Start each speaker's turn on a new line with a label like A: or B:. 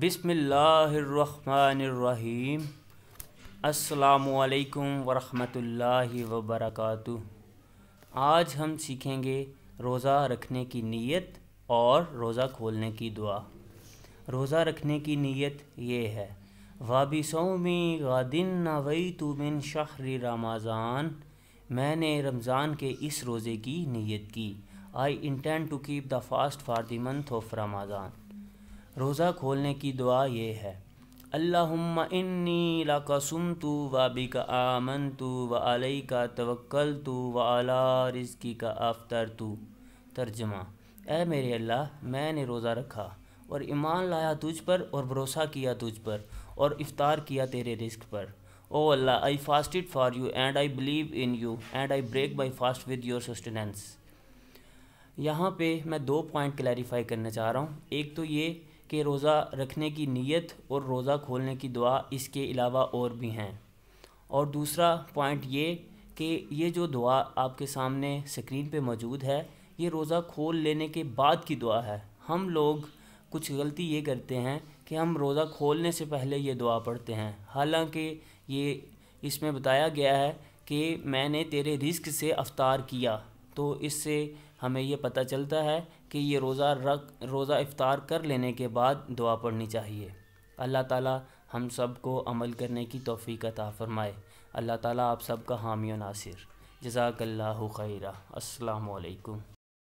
A: بسم اللہ الرحمن الرحیم السلام علیکم ورحمۃ اللہ وبرکاتہ آج ہم سیکھیں گے روزہ رکھنے کی نیت اور روزہ کھولنے کی دعا روزہ رکھنے کی نیت یہ ہے وابسو می غاد نوئی تو من شاہ رمضان میں نے رمضان کے اس روزے کی نیت کی I intend to keep the fast for the month of Ramadan روزہ کھولنے کی دعا یہ ہے اللہم انی لکا سمتو و بکا وابی کا آمن تو و علیہ کا توکلتو تو رزقی کا آفترتو ترجمہ اے میرے اللہ میں نے روزہ رکھا اور ایمان لایا تجھ پر اور بھروسہ کیا تجھ پر اور افطار کیا تیرے رزق پر او Allah I fasted for you and I believe in you and I break by fast with your sustenance یہاں پہ میں دو پوائنٹ کلیریفائی کرنا چاہ رہا ہوں ایک تو یہ کہ روزہ رکھنے کی نیت اور روزہ کھولنے کی دعا اس کے علاوہ اور بھی ہیں اور دوسرا پوائنٹ یہ کہ یہ جو دعا آپ کے سامنے سکرین پہ موجود ہے یہ روزہ کھول لینے کے بعد کی دعا ہے ہم لوگ کچھ غلطی یہ کرتے ہیں کہ ہم روزہ کھولنے سے پہلے یہ دعا پڑھتے ہیں حالانکہ یہ اس میں بتایا گیا ہے کہ میں نے تیرے رزق سے افطار کیا تو اس سے ہمیں یہ پتہ چلتا ہے کہ یہ روزہ رکھ روزہ افطار کر لینے کے بعد دعا پڑھنی چاہیے اللہ تعالیٰ ہم سب کو عمل کرنے کی توفیق عطا فرمائے اللہ تعالیٰ آپ سب کا حامی و ناصر جزاک اللہ خیرہ السلام علیکم